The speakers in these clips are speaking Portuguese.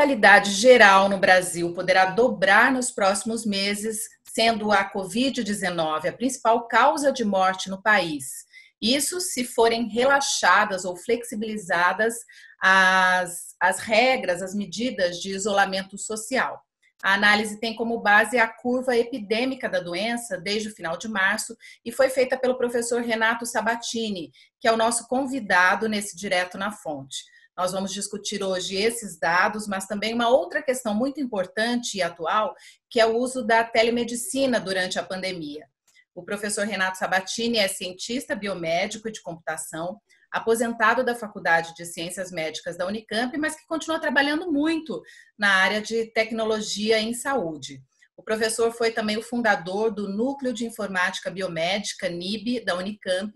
mortalidade geral no Brasil poderá dobrar nos próximos meses, sendo a Covid-19 a principal causa de morte no país. Isso se forem relaxadas ou flexibilizadas as, as regras, as medidas de isolamento social. A análise tem como base a curva epidêmica da doença desde o final de março e foi feita pelo professor Renato Sabatini, que é o nosso convidado nesse Direto na Fonte. Nós vamos discutir hoje esses dados, mas também uma outra questão muito importante e atual, que é o uso da telemedicina durante a pandemia. O professor Renato Sabatini é cientista biomédico e de computação, aposentado da Faculdade de Ciências Médicas da Unicamp, mas que continua trabalhando muito na área de tecnologia em saúde. O professor foi também o fundador do Núcleo de Informática Biomédica, NIB, da Unicamp,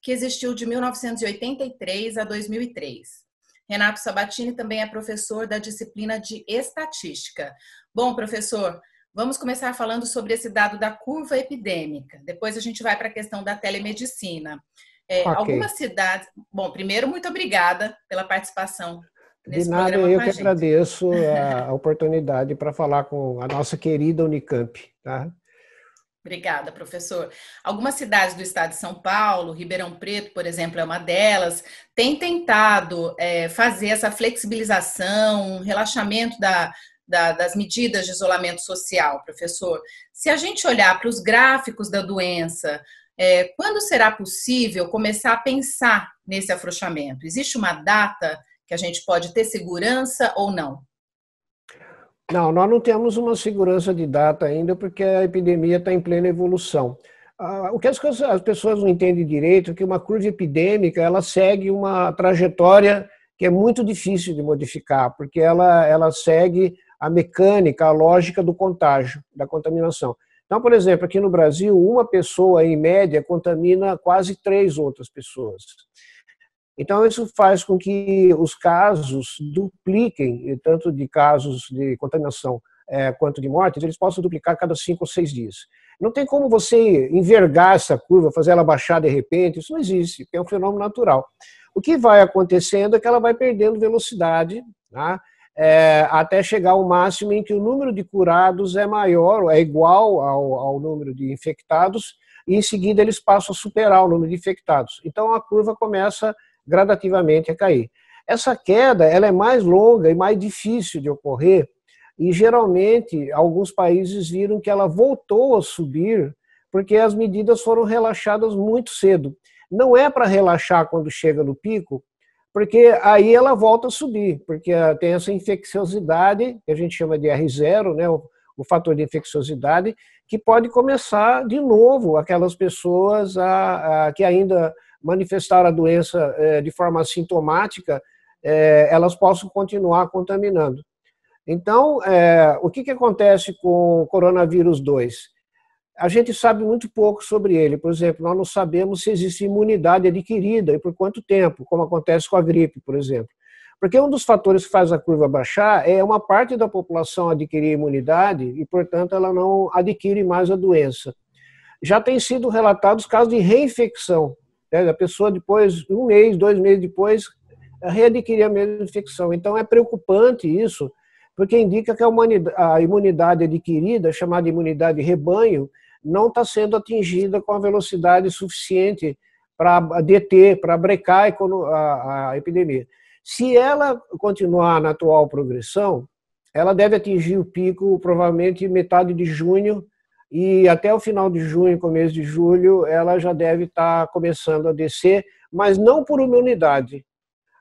que existiu de 1983 a 2003. Renato Sabatini também é professor da disciplina de estatística. Bom, professor, vamos começar falando sobre esse dado da curva epidêmica. Depois a gente vai para a questão da telemedicina. É, okay. Algumas cidades. Bom, primeiro, muito obrigada pela participação. De nada, eu que agradeço a oportunidade para falar com a nossa querida Unicamp. Tá? Obrigada, professor. Algumas cidades do estado de São Paulo, Ribeirão Preto, por exemplo, é uma delas, tem tentado é, fazer essa flexibilização, um relaxamento da, da, das medidas de isolamento social, professor. Se a gente olhar para os gráficos da doença, é, quando será possível começar a pensar nesse afrouxamento? Existe uma data que a gente pode ter segurança ou não? Não, nós não temos uma segurança de data ainda, porque a epidemia está em plena evolução. Ah, o que as, as, pessoas não entendem direito é que uma curva epidêmica ela segue uma trajetória que é muito difícil de modificar, porque ela, ela segue a mecânica, a lógica do contágio, da contaminação. Então, por exemplo, aqui no Brasil, uma pessoa em média contamina quase três outras pessoas. Então, isso faz com que os casos dupliquem, tanto de casos de contaminação é, quanto de mortes, eles possam duplicar cada cinco ou seis dias. Não tem como você envergar essa curva, fazer ela baixar de repente, isso não existe, é um fenômeno natural. O que vai acontecendo é que ela vai perdendo velocidade, tá? é, até chegar ao máximo em que o número de curados é maior, é igual ao, ao número de infectados, e em seguida eles passam a superar o número de infectados. Então a curva começa gradativamente a cair. Essa queda ela é mais longa e mais difícil de ocorrer, e geralmente alguns países viram que ela voltou a subir porque as medidas foram relaxadas muito cedo. Não é para relaxar quando chega no pico, porque aí ela volta a subir, porque ah, tem essa infecciosidade, que a gente chama de R0, né, o fator de infecciosidade, que pode começar de novo aquelas pessoas a, a, que ainda manifestar a doença é, de forma sintomática, é, elas possam continuar contaminando. Então, é, o que, que acontece com o coronavírus 2? a gente sabe muito pouco sobre ele. Por exemplo, nós não sabemos se existe imunidade adquirida e por quanto tempo, como acontece com a gripe, por exemplo. Porque um dos fatores que faz a curva baixar é uma parte da população adquirir imunidade e, portanto, ela não adquire mais a doença. Já tem sido relatados casos de reinfecção né, a pessoa depois, um mês, dois meses depois, readquirir a mesma infecção. Então é preocupante isso, porque indica que a, a imunidade adquirida, chamada imunidade rebanho, não está sendo atingida com a velocidade suficiente para deter, para brecar a, a epidemia. Se ela continuar na atual progressão, ela deve atingir o pico provavelmente metade de junho e até o final de junho, começo de julho, ela já deve estar tá começando a descer, mas não por imunidade,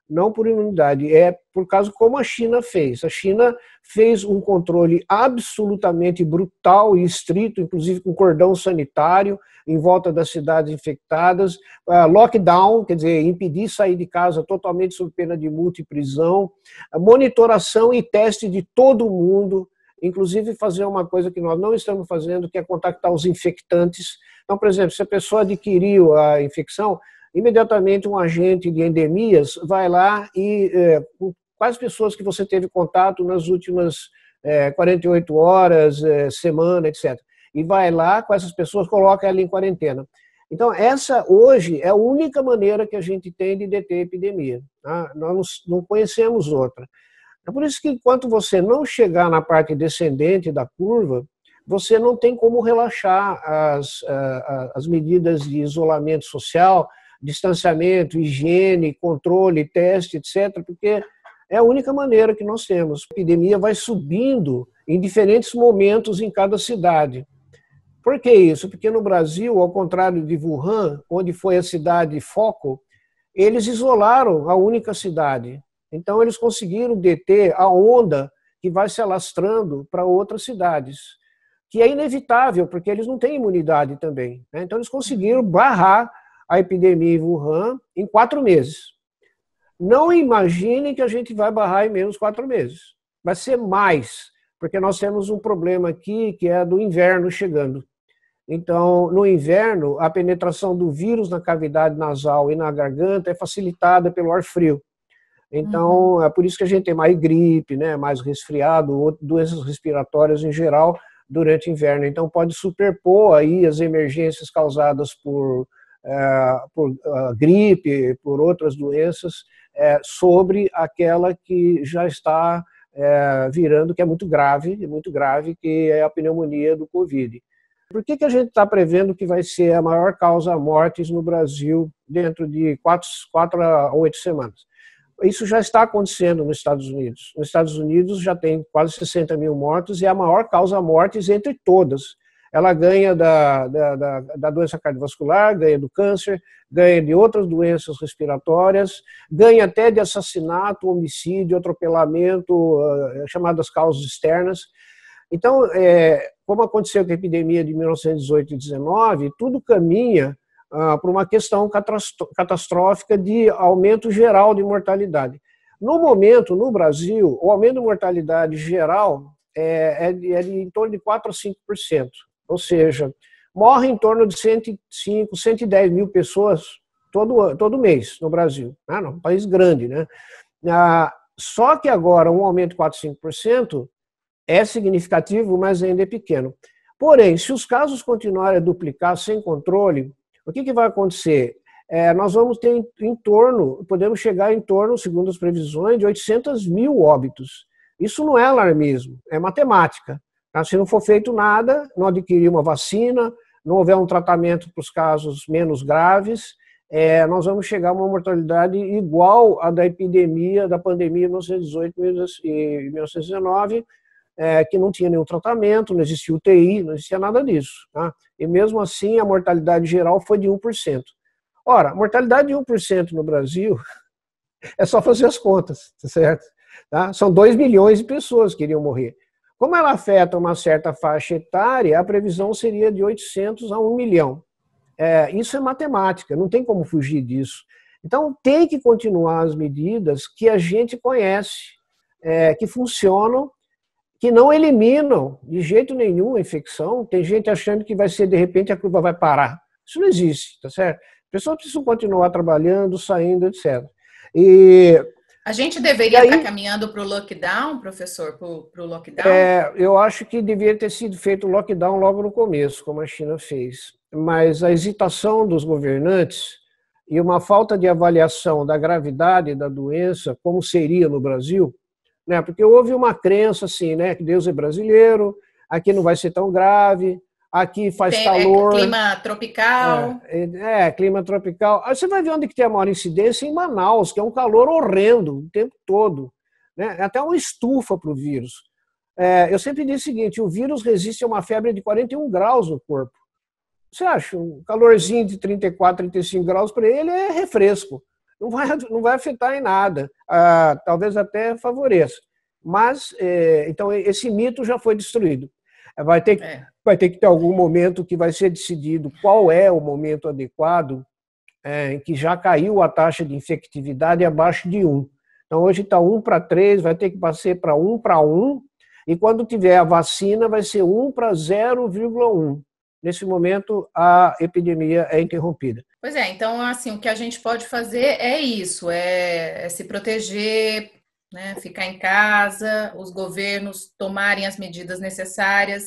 não por imunidade, é por causa como a China fez. A China fez um controle absolutamente brutal e estrito, inclusive com cordão sanitário em volta das cidades infectadas, ah, lockdown, quer dizer, impedir sair de casa totalmente sob pena de multa e prisão, monitoração e teste de todo mundo, inclusive fazer uma coisa que nós não estamos fazendo, que é contactar os infectantes. Então, por exemplo, se a pessoa adquiriu a infecção, imediatamente um agente de endemias vai lá e é, quais pessoas que você teve contato nas últimas é, 48 horas, é, semana, etc. E vai lá com essas pessoas, coloca ela em quarentena. Então, essa hoje é a única maneira que a gente tem de deter a epidemia. Tá? Nós não conhecemos outra. É por isso que enquanto você não chegar na parte descendente da curva, você não tem como relaxar as, as medidas de isolamento social, distanciamento, higiene, controle, teste, etc., porque é a única maneira que nós temos. A epidemia vai subindo em diferentes momentos em cada cidade. Por que isso? Porque no Brasil, ao contrário de Wuhan, onde foi a cidade foco, eles isolaram a única cidade. Então, eles conseguiram deter a onda que vai se alastrando para outras cidades, que é inevitável, porque eles não têm imunidade também. Né? Então, eles conseguiram uhum. barrar a epidemia em Wuhan em quatro meses. Não imagine que a gente vai barrar em menos quatro meses. Vai ser mais, porque nós temos um problema aqui que é do inverno chegando. Então, no inverno, a penetração do vírus na cavidade nasal e na garganta é facilitada pelo ar frio. Então, uhum. é por isso que a gente tem mais gripe, né, mais resfriado, doenças respiratórias em geral durante o inverno. Então, pode superpor aí as emergências causadas por, é, por ah, gripe, por outras doenças, é, sobre aquela que já está é, virando, que é muito grave, muito grave, que é a pneumonia do Covid. Por que, que a gente está prevendo que vai ser a maior causa mortes no Brasil dentro de quatro, quatro a oito semanas? Isso já está acontecendo nos Estados Unidos. Nos Estados Unidos já tem quase 60 mil mortos e é a maior causa mortes entre todas. Ela ganha da, da, da, da doença cardiovascular, ganha do câncer, ganha de outras doenças respiratórias, ganha até de assassinato, homicídio, atropelamento, eh, chamadas causas externas. Então, é, como aconteceu com a epidemia de 1918 e 19, tudo caminha ah, por uma questão catastrófica de aumento geral de mortalidade. No momento, no Brasil, o aumento de mortalidade geral é, é, de, é de, em torno de 4 a 5%. Ou seja, morre em torno de 105, 110 mil pessoas todo, todo mês no Brasil. Né? Um país grande, né? Ah, só que agora um aumento de 4, 5% é significativo, mas ainda é pequeno. Porém, se os casos continuarem a duplicar sem controle, o que, que vai acontecer? É, nós vamos ter em, em torno, podemos chegar em torno, segundo as previsões, de 800 mil óbitos. Isso não é alarmismo, é matemática. Tá? Se não for feito nada, não adquirir uma vacina, não houver um tratamento para os casos menos graves, é, nós vamos chegar a uma mortalidade igual à da epidemia, da pandemia de 1918 e 1919, é, que não tinha nenhum tratamento, não existia UTI, não existia nada disso. Tá? E mesmo assim, a mortalidade geral foi de 1%. Ora, mortalidade de 1% no Brasil é só fazer as contas, tá certo? Tá? São 2 milhões de pessoas que iriam morrer. Como ela afeta uma certa faixa etária, a previsão seria de 800 a 1 milhão. É, isso é matemática, não tem como fugir disso. Então, tem que continuar as medidas que a gente conhece, é, que funcionam que não eliminam de jeito nenhum a infecção. Tem gente achando que vai ser, de repente, a curva vai parar. Isso não existe, tá certo? As pessoas precisam continuar trabalhando, saindo, etc. E a gente deveria aí, estar caminhando para o lockdown, professor, para o lockdown? É, eu acho que deveria ter sido feito o lockdown logo no começo, como a China fez. Mas a hesitação dos governantes e uma falta de avaliação da gravidade da doença, como seria no Brasil, né? Porque houve uma crença assim, né, que Deus é brasileiro, aqui não vai ser tão grave, aqui faz tem, é, calor. É, clima tropical. É, é, é, clima tropical. Aí você vai ver onde que tem a maior incidência em Manaus, que é um calor horrendo o tempo todo, né? É até uma estufa para o vírus. É, eu sempre disse o seguinte: o vírus resiste a uma febre de 41 graus no corpo. Você acha? Um calorzinho de 34, 35 graus para ele é refresco não vai, não vai afetar em nada, ah, talvez até favoreça. Mas, eh, então, esse mito já foi destruído. Vai ter, que, é. vai ter que ter algum momento que vai ser decidido qual é o momento adequado eh, em que já caiu a taxa de infectividade abaixo de 1. Então, hoje está 1 para 3, vai ter que passar para 1 para 1, e quando tiver a vacina, vai ser 1 para 0,1. Nesse momento, a epidemia é interrompida. Pois é, então assim, o que a gente pode fazer é isso, é, é se proteger, né, ficar em casa, os governos tomarem as medidas necessárias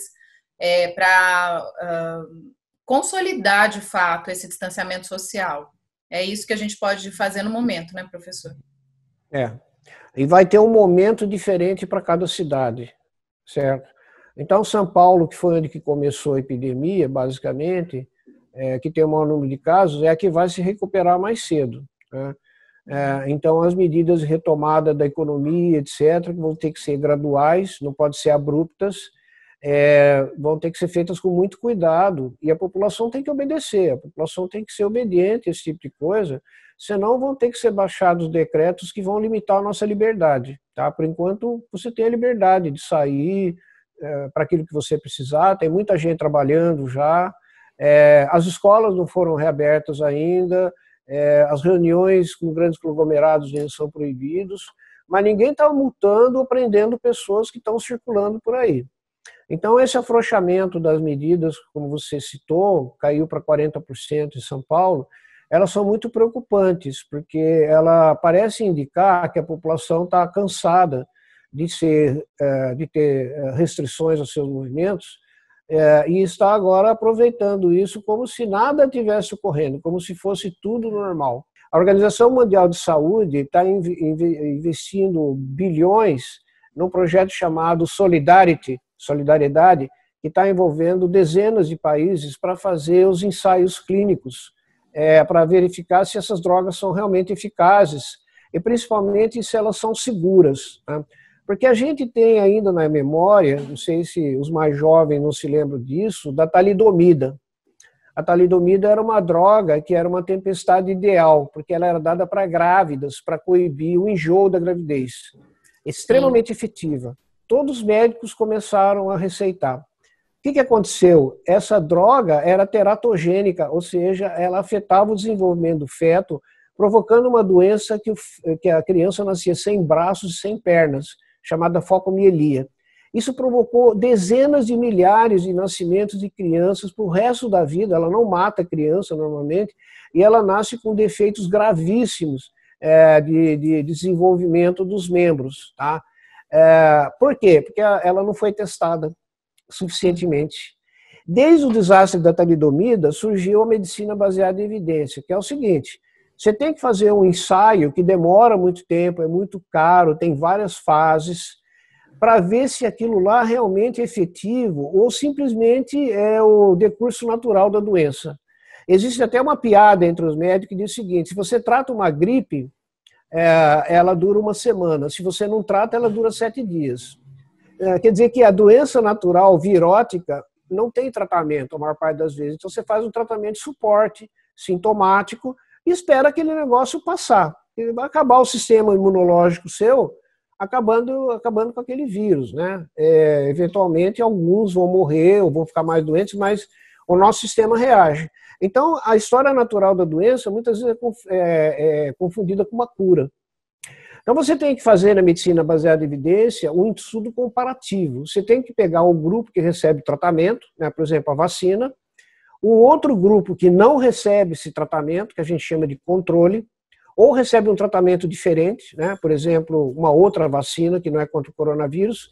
é, para uh, ah, consolidar de fato esse distanciamento social. É isso que a gente pode fazer no momento, né, professor? É. E vai ter um momento diferente para cada cidade, certo? Então, São Paulo, que foi onde que começou a epidemia, basicamente, é, que tem o maior número de casos é a que vai se recuperar mais cedo. Né? É, então, as medidas de retomada da economia, etc., vão ter que ser graduais, não pode ser abruptas, é, vão ter que ser feitas com muito cuidado e a população tem que obedecer, a população tem que ser obediente a esse tipo de coisa, senão vão ter que ser baixados decretos que vão limitar a nossa liberdade. Tá? Por enquanto, você tem a liberdade de sair é, para aquilo que você precisar, tem muita gente trabalhando já, é, as escolas não foram reabertas ainda, é, as reuniões com grandes conglomerados ainda são proibidos, mas ninguém está multando ou prendendo pessoas que estão circulando por aí. Então, esse afrouxamento das medidas, como você citou, caiu para 40% em São Paulo, elas são muito preocupantes, porque ela parece indicar que a população está cansada de, ser, é, de ter é, restrições aos seus movimentos é, e está agora aproveitando isso como se nada tivesse ocorrendo, como se fosse tudo normal. A Organização Mundial de Saúde está investindo bilhões num projeto chamado Solidarity, Solidariedade, que está envolvendo dezenas de países para fazer os ensaios clínicos, é, para verificar se essas drogas são realmente eficazes e principalmente se elas são seguras. Né? Porque a gente tem ainda na memória, não sei se os mais jovens não se lembram disso, da talidomida. A talidomida era uma droga que era uma tempestade ideal, porque ela era dada para grávidas, para coibir o enjoo da gravidez. Extremamente Sim. efetiva. Todos os médicos começaram a receitar. O que, que aconteceu? Essa droga era teratogênica, ou seja, ela afetava o desenvolvimento do feto, provocando uma doença que, o, que a criança nascia sem braços e sem pernas chamada focomielia. Isso provocou dezenas de milhares de nascimentos de crianças para o resto da vida. Ela não mata a criança normalmente e ela nasce com defeitos gravíssimos é, de, de, desenvolvimento dos membros. Tá? É, por quê? Porque ela não foi testada suficientemente. Desde o desastre da talidomida surgiu a medicina baseada em evidência, que é o seguinte: você tem que fazer um ensaio que demora muito tempo, é muito caro, tem várias fases, para ver se aquilo lá realmente é efetivo ou simplesmente é o decurso natural da doença. Existe até uma piada entre os médicos que diz o seguinte: se você trata uma gripe, é, ela dura uma semana, se você não trata, ela dura sete dias. É, quer dizer que a doença natural virótica não tem tratamento a maior parte das vezes. Então você faz um tratamento de suporte sintomático e espera aquele negócio passar. Ele vai acabar o sistema imunológico seu, acabando, acabando com aquele vírus, né? É, eventualmente alguns vão morrer ou vão ficar mais doentes, mas o nosso sistema reage. Então, a história natural da doença muitas vezes é, é, é confundida com uma cura. Então, você tem que fazer na medicina baseada em evidência um estudo comparativo. Você tem que pegar o grupo que recebe tratamento, né, por exemplo, a vacina, um outro grupo que não recebe esse tratamento, que a gente chama de controle, ou recebe um tratamento diferente, né? por exemplo, uma outra vacina que não é contra o coronavírus,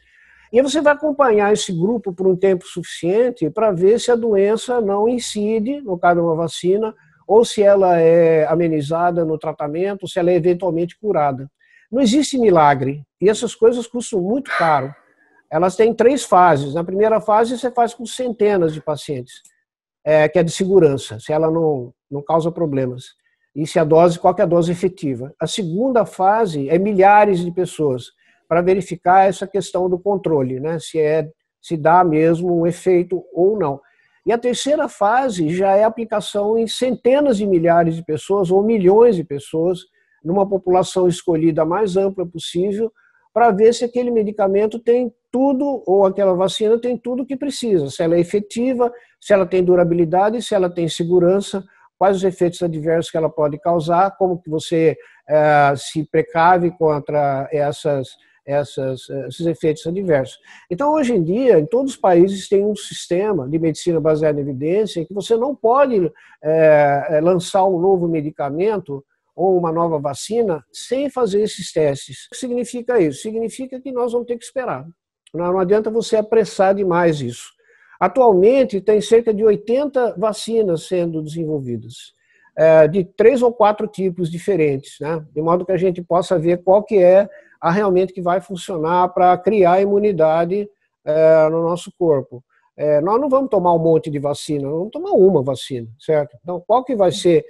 e você vai acompanhar esse grupo por um tempo suficiente para ver se a doença não incide, no caso de uma vacina, ou se ela é amenizada no tratamento, se ela é eventualmente curada. Não existe milagre, e essas coisas custam muito caro. Elas têm três fases. Na primeira fase, você faz com centenas de pacientes é, que é de segurança, se ela não, não causa problemas. E se a dose, qual é a dose efetiva. A segunda fase é milhares de pessoas, para verificar essa questão do controle, né? se, é, se dá mesmo um efeito ou não. E a terceira fase já é aplicação em centenas de milhares de pessoas ou milhões de pessoas, numa população escolhida a mais ampla possível, para ver se aquele medicamento tem tudo, ou aquela vacina tem tudo o que precisa, se ela é efetiva, se ela tem durabilidade, se ela tem segurança, quais os efeitos adversos que ela pode causar, como que você é, se precave contra essas, essas, esses efeitos adversos. Então, hoje em dia, em todos os países tem um sistema de medicina baseada em evidência em que você não pode é, lançar um novo medicamento ou uma nova vacina sem fazer esses testes. O que significa isso? Significa que nós vamos ter que esperar. Não adianta você apressar demais isso. Atualmente, tem cerca de 80 vacinas sendo desenvolvidas, é, de três ou quatro tipos diferentes, né? de modo que a gente possa ver qual que é a realmente que vai funcionar para criar imunidade é, no nosso corpo. É, nós não vamos tomar um monte de vacina, vamos tomar uma vacina, certo? Então, qual que vai ser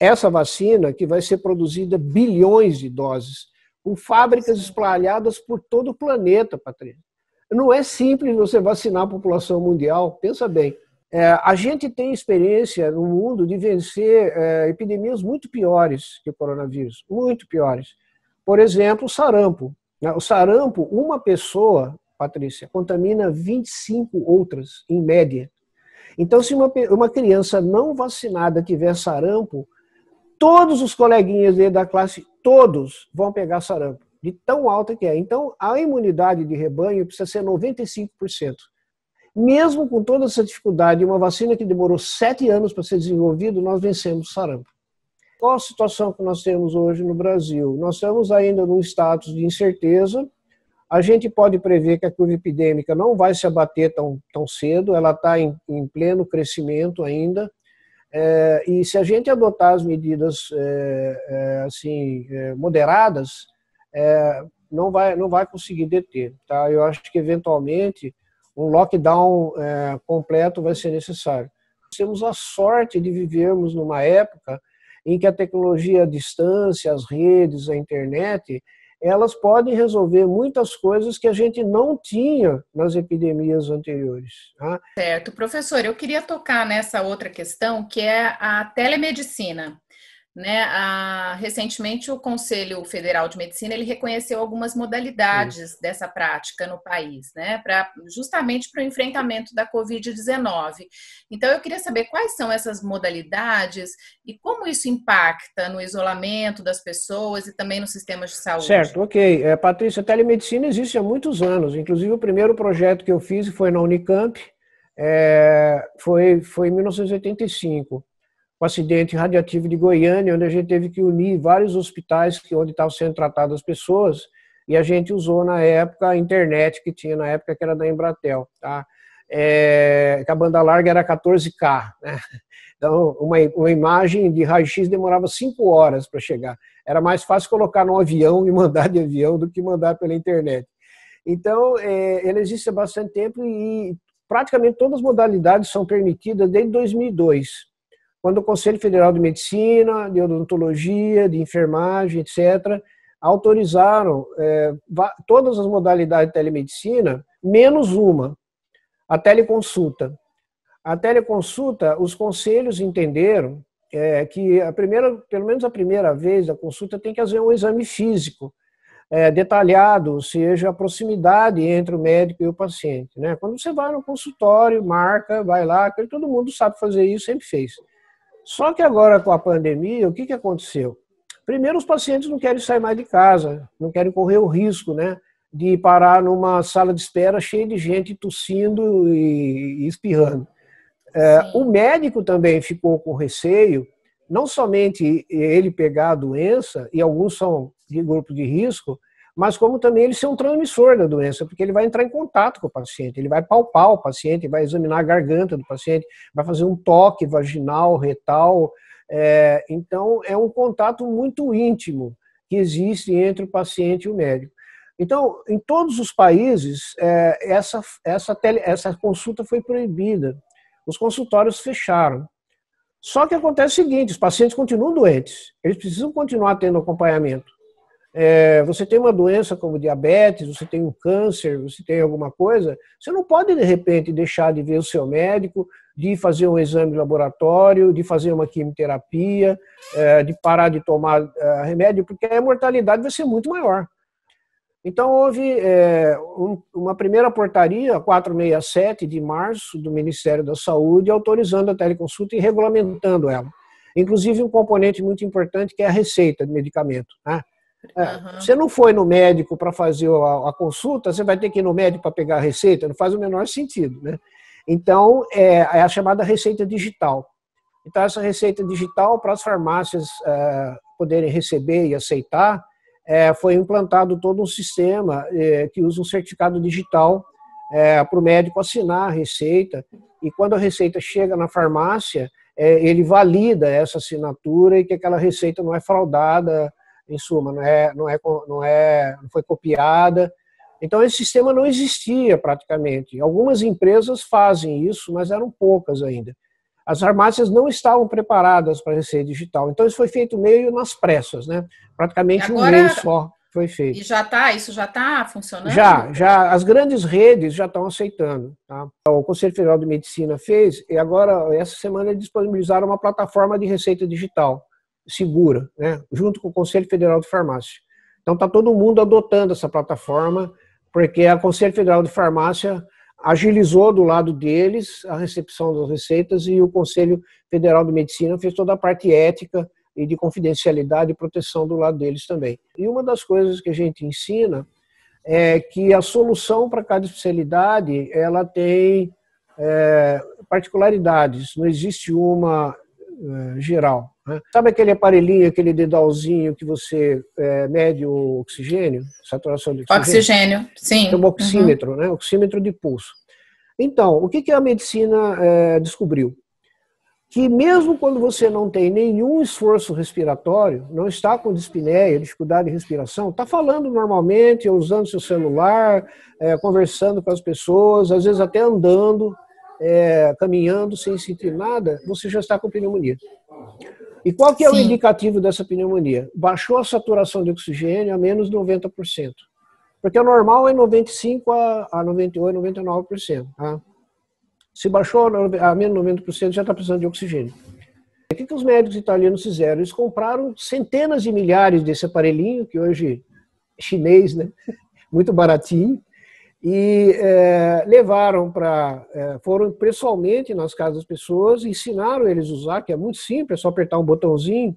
essa vacina que vai ser produzida bilhões de doses, com fábricas espalhadas por todo o planeta, Patrícia? Não é simples você vacinar a população mundial, pensa bem. É, a gente tem experiência no mundo de vencer é, epidemias muito piores que o coronavírus, muito piores. Por exemplo, o sarampo. Né? O sarampo, uma pessoa, Patrícia, contamina 25 outras, em média. Então, se uma, uma criança não vacinada tiver sarampo, todos os coleguinhas dele da classe, todos vão pegar sarampo de tão alta que é. Então, a imunidade de rebanho precisa ser 95%. Mesmo com toda essa dificuldade, uma vacina que demorou sete anos para ser desenvolvida, nós vencemos o sarampo. Qual a situação que nós temos hoje no Brasil? Nós estamos ainda num status de incerteza. A gente pode prever que a curva epidêmica não vai se abater tão, tão cedo, ela está em, em pleno crescimento ainda. É, e se a gente adotar as medidas é, é, assim é, moderadas, é, não, vai, não vai conseguir deter. Tá? Eu acho que, eventualmente, um lockdown é, completo vai ser necessário. Temos a sorte de vivermos numa época em que a tecnologia à distância, as redes, a internet, elas podem resolver muitas coisas que a gente não tinha nas epidemias anteriores. Tá? Certo. Professor, eu queria tocar nessa outra questão, que é a telemedicina. Né? recentemente, o Conselho Federal de Medicina ele reconheceu algumas modalidades Sim. dessa prática no país, né? pra, justamente para o enfrentamento da Covid-19. Então, eu queria saber quais são essas modalidades e como isso impacta no isolamento das pessoas e também nos sistemas de saúde. Certo, ok. É, Patrícia, telemedicina existe há muitos anos. Inclusive, o primeiro projeto que eu fiz foi na Unicamp, é, foi, foi em 1985 o acidente radiativo de Goiânia, onde a gente teve que unir vários hospitais que onde estavam sendo tratadas as pessoas, e a gente usou na época a internet que tinha na época, que era da Embratel, tá? É, que a banda larga era 14K, né? Então, uma, uma imagem de raio-x demorava cinco horas para chegar. Era mais fácil colocar num avião e mandar de avião do que mandar pela internet. Então, é, ele existe há bastante tempo e praticamente todas as modalidades são permitidas desde 2002 quando o Conselho Federal de Medicina, de Odontologia, de Enfermagem, etc., autorizaram é, todas as modalidades de telemedicina, menos uma, a teleconsulta. A teleconsulta, os conselhos entenderam é, que a primeira, pelo menos a primeira vez da consulta tem que fazer um exame físico é, detalhado, ou seja, a proximidade entre o médico e o paciente. Né? Quando você vai no consultório, marca, vai lá, todo mundo sabe fazer isso, sempre fez. Só que agora com a pandemia, o que, que aconteceu? Primeiro, os pacientes não querem sair mais de casa, não querem correr o risco, né? De parar numa sala de espera cheia de gente tossindo e espirrando. É, o médico também ficou com receio, não somente ele pegar a doença, e alguns são de grupo de risco, mas como também ele ser um transmissor da doença, porque ele vai entrar em contato com o paciente, ele vai palpar o paciente, vai examinar a garganta do paciente, vai fazer um toque vaginal, retal. É, então, é um contato muito íntimo que existe entre o paciente e o médico. Então, em todos os países, é, essa, essa, tele, essa consulta foi proibida. Os consultórios fecharam. Só que acontece o seguinte: os pacientes continuam doentes, eles precisam continuar tendo acompanhamento é, você tem uma doença como diabetes, você tem um câncer, você tem alguma coisa, você não pode, de repente, deixar de ver o seu médico, de fazer um exame de laboratório, de fazer uma quimioterapia, é, de parar de tomar é, remédio, porque a mortalidade vai ser muito maior. Então, houve é, um, uma primeira portaria, 467 de março, do Ministério da Saúde, autorizando a teleconsulta e regulamentando ela. Inclusive, um componente muito importante que é a receita de medicamento. Né? É. Você não foi no médico para fazer a, a, consulta, você vai ter que ir no médico para pegar a receita, não faz o menor sentido, né? Então, é, é a chamada receita digital. Então, essa receita digital, para as farmácias é, poderem receber e aceitar, é, foi implantado todo um sistema é, que usa um certificado digital é, para o médico assinar a receita. E quando a receita chega na farmácia, ele valida essa assinatura e que aquela receita não é fraudada, em suma, não é, não é, não é, não foi copiada. Então esse sistema não existia praticamente. Algumas empresas fazem isso, mas eram poucas ainda. As farmácias não estavam preparadas para ser digital. Então isso foi feito meio nas pressas, né? Praticamente Agora... um mês só foi feito. E já está, isso já está funcionando? Já, já. As grandes redes já estão aceitando. Tá? O Conselho Federal de Medicina fez, e agora, essa semana, eles disponibilizaram uma plataforma de receita digital segura, né? junto com o Conselho Federal de Farmácia. Então está todo mundo adotando essa plataforma, porque a Conselho Federal de Farmácia agilizou do lado deles a recepção das receitas e o Conselho Federal de Medicina fez toda a parte ética e de confidencialidade e proteção do lado deles também. E uma das coisas que a gente ensina é que a solução para cada especialidade ela tem é, particularidades, não existe uma é, geral. Né? Sabe aquele aparelhinho, aquele dedalzinho que você é, mede o oxigênio, saturação de oxigênio? Oxigênio, sim. Tem um uhum. oxímetro, uhum. né? Oxímetro de pulso. Então, o que, que a medicina é, descobriu? Que mesmo quando você não tem nenhum esforço respiratório, não está com dispneia, dificuldade de respiração, está falando normalmente, usando seu celular, é, conversando com as pessoas, às vezes até andando, é, caminhando sem sentir nada, você já está com pneumonia. E qual que é Sim. o indicativo dessa pneumonia? Baixou a saturação de oxigênio a menos 90%. Porque o é normal é 95% a 98%, 99%. Tá? Se baixou a menos 90%, já está precisando de oxigênio. O que, que os médicos italianos fizeram? Eles compraram centenas de milhares desse aparelhinho, que hoje é chinês, né? muito baratinho, e é, levaram para. É, foram pessoalmente nas casas das pessoas, ensinaram eles a usar, que é muito simples, é só apertar um botãozinho,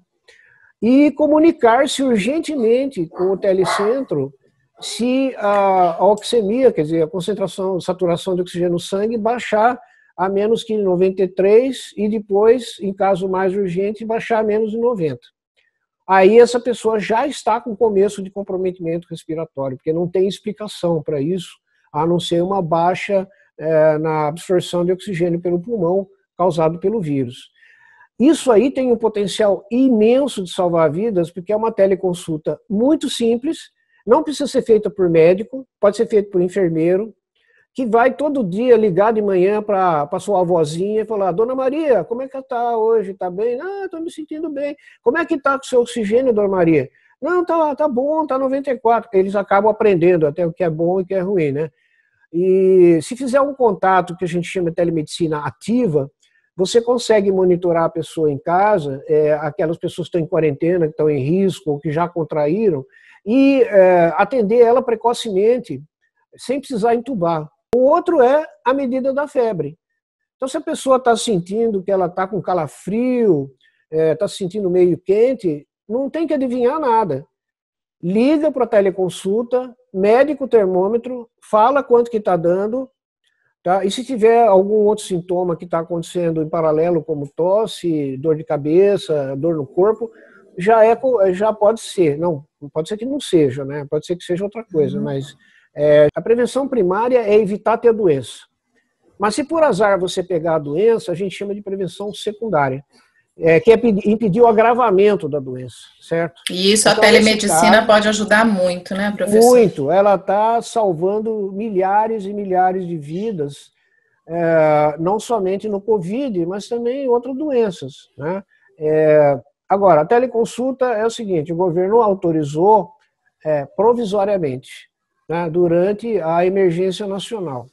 e comunicar-se urgentemente com o telecentro se a, a oxemia, quer dizer, a concentração, saturação de oxigênio no sangue, baixar a menos que 93 e depois, em caso mais urgente, baixar a menos de 90. Aí essa pessoa já está com começo de comprometimento respiratório, porque não tem explicação para isso a não ser uma baixa é, na absorção de oxigênio pelo pulmão causado pelo vírus. Isso aí tem um potencial imenso de salvar vidas, porque é uma teleconsulta muito simples, não precisa ser feita por médico, pode ser feita por enfermeiro, que vai todo dia ligar de manhã para sua avózinha e falar: Dona Maria, como é que está hoje? Está bem? Ah, estou me sentindo bem. Como é que está com o seu oxigênio, Dona Maria? Não, tá, tá bom, tá 94. Eles acabam aprendendo até o que é bom e o que é ruim, né? E se fizer um contato que a gente chama de telemedicina ativa, você consegue monitorar a pessoa em casa, é, aquelas pessoas que estão em quarentena, que estão em risco, ou que já contraíram, e é, atender ela precocemente, sem precisar entubar. O outro é a medida da febre. Então, se a pessoa está sentindo que ela está com calafrio, está é, tá se sentindo meio quente, não tem que adivinhar nada. Liga para a teleconsulta, médico termômetro, fala quanto que está dando, tá? E se tiver algum outro sintoma que está acontecendo em paralelo, como tosse, dor de cabeça, dor no corpo, já é, já pode ser, não, pode ser que não seja, né? Pode ser que seja outra coisa, uhum. mas é, a prevenção primária é evitar ter a doença. Mas se por azar você pegar a doença, a gente chama de prevenção secundária é, que é impedir o agravamento da doença, certo? E isso então, a telemedicina caso, pode ajudar muito, né, professor? Muito, ela está salvando milhares e milhares de vidas, é, não somente no Covid, mas também em outras doenças, né? É, agora, a teleconsulta é o seguinte, o governo autorizou é, provisoriamente, né, durante a emergência nacional.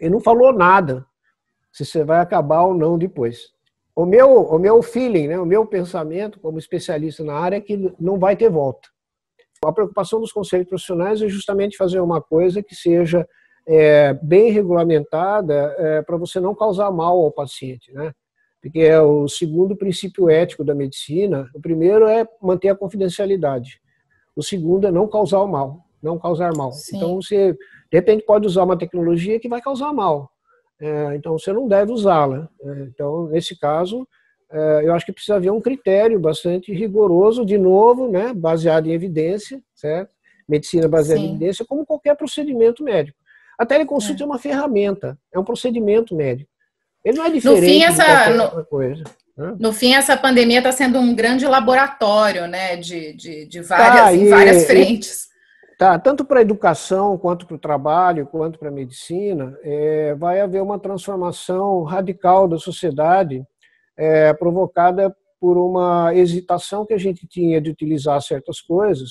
Ele não falou nada se você vai acabar ou não depois o meu, o meu feeling, né, o meu pensamento como especialista na área é que não vai ter volta. A preocupação dos conselhos profissionais é justamente fazer uma coisa que seja é, bem regulamentada é, para você não causar mal ao paciente, né? Porque é o segundo princípio ético da medicina. O primeiro é manter a confidencialidade. O segundo é não causar o mal, não causar mal. Sim. Então você de repente pode usar uma tecnologia que vai causar mal, é, então você não deve usá-la. Né? então, nesse caso, é, eu acho que precisa haver um critério bastante rigoroso, de novo, né, baseado em evidência, certo? Medicina baseada Sim. em evidência, como qualquer procedimento médico. A teleconsulta é. é uma ferramenta, é um procedimento médico. Ele não é diferente no fim, essa, no, coisa. Né? No fim, essa pandemia está sendo um grande laboratório, né, de, de, de tá várias, tá, e, várias frentes. E, Tá, tanto para a educação, quanto para o trabalho, quanto para a medicina, é, vai haver uma transformação radical da sociedade é, provocada por uma hesitação que a gente tinha de utilizar certas coisas,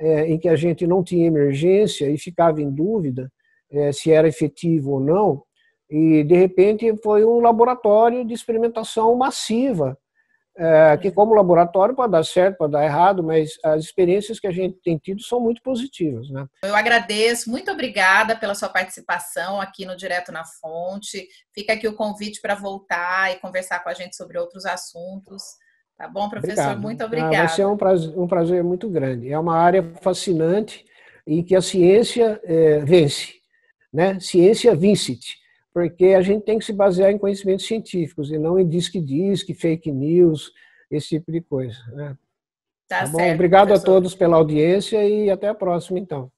é, em que a gente não tinha emergência e ficava em dúvida é, se era efetivo ou não, e de repente foi um laboratório de experimentação massiva é, que como laboratório pode dar certo, pode dar errado, mas as experiências que a gente tem tido são muito positivas. Né? Eu agradeço, muito obrigada pela sua participação aqui no Direto na Fonte. Fica aqui o convite para voltar e conversar com a gente sobre outros assuntos. Tá bom, professor? Obrigado. Muito obrigada. Ah, vai ser um prazer, um prazer, muito grande. É uma área fascinante e que a ciência é, vence. Né? Ciência vincit porque a gente tem que se basear em conhecimentos científicos e não em disque que que fake news, esse tipo de coisa. Né? Tá, tá certo, bom? Obrigado professor. a todos pela audiência e até a próxima, então.